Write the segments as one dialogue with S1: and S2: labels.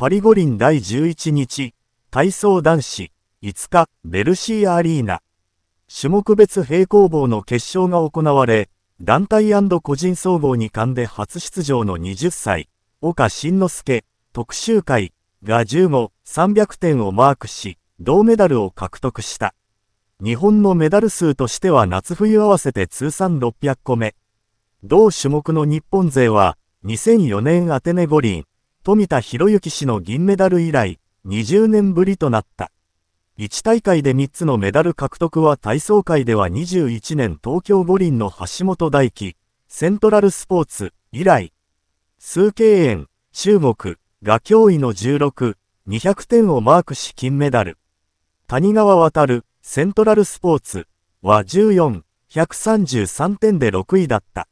S1: パリ五輪第11日、体操男子、5日、ベルシーアリーナ。種目別平行棒の決勝が行われ、団体個人総合に冠で初出場の20歳、岡慎之助、特集会が15、300点をマークし、銅メダルを獲得した。日本のメダル数としては夏冬合わせて通算600個目。同種目の日本勢は、2004年アテネ五輪、富田博之氏の銀メダル以来、20年ぶりとなった。1大会で3つのメダル獲得は体操界では21年東京五輪の橋本大輝、セントラルスポーツ以来、数敬遠、中国が驚異の16、200点をマークし金メダル。谷川渡、セントラルスポーツは14、133点で6位だった。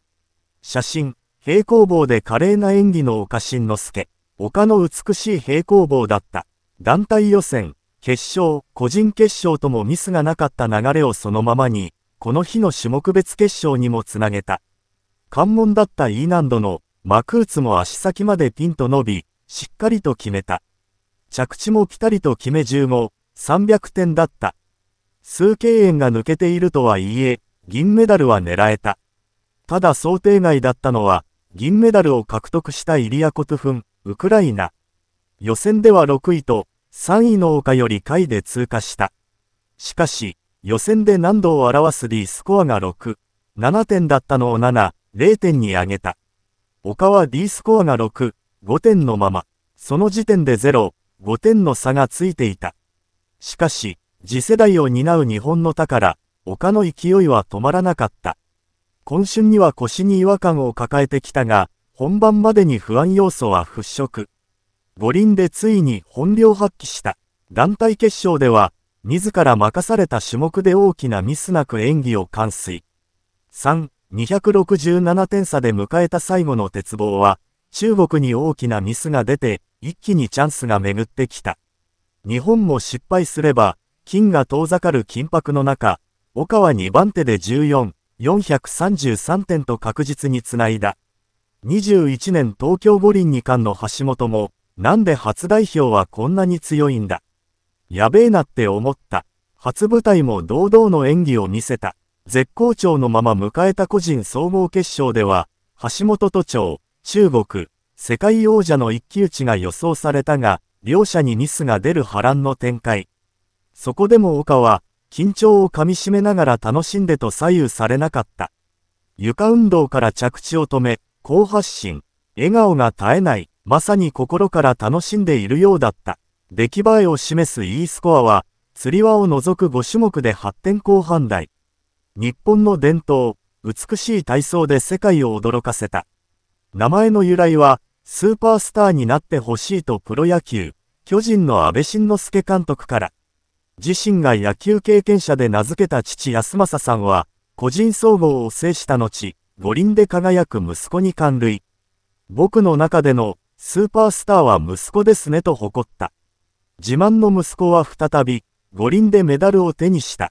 S1: 写真、平行棒で華麗な演技の岡慎之助。丘の美しい平行棒だった。団体予選、決勝、個人決勝ともミスがなかった流れをそのままに、この日の種目別決勝にもつなげた。関門だった E 難度のマクーツも足先までピンと伸び、しっかりと決めた。着地もピタリと決め1も、300点だった。数敬遠が抜けているとはいえ、銀メダルは狙えた。ただ想定外だったのは、銀メダルを獲得したイリア・コトフン、ウクライナ。予選では6位と3位の丘より下位で通過した。しかし、予選で難度を表す D スコアが6、7点だったのを7、0点に上げた。丘は D スコアが6、5点のまま、その時点で0、5点の差がついていた。しかし、次世代を担う日本の宝、丘の勢いは止まらなかった。今春には腰に違和感を抱えてきたが、本番までに不安要素は払拭。五輪でついに本領発揮した。団体決勝では、自ら任された種目で大きなミスなく演技を完遂。3、267点差で迎えた最後の鉄棒は、中国に大きなミスが出て、一気にチャンスが巡ってきた。日本も失敗すれば、金が遠ざかる緊迫の中、岡は2番手で14、433点と確実につないだ。2 1年東京五輪に関の橋本も、なんで初代表はこんなに強いんだ。やべえなって思った。初舞台も堂々の演技を見せた。絶好調のまま迎えた個人総合決勝では、橋本都庁、中国、世界王者の一騎打ちが予想されたが、両者にミスが出る波乱の展開。そこでも岡は、緊張をかみしめながら楽しんでと左右されなかった。床運動から着地を止め、好発進、笑顔が絶えない、まさに心から楽しんでいるようだった。出来栄えを示す E スコアは、釣り輪を除く5種目で発展後半台。日本の伝統、美しい体操で世界を驚かせた。名前の由来は、スーパースターになってほしいとプロ野球、巨人の安倍晋之助監督から。自身が野球経験者で名付けた父安政さんは、個人総合を制した後、五輪で輝く息子に感涙。僕の中でのスーパースターは息子ですねと誇った。自慢の息子は再び五輪でメダルを手にした。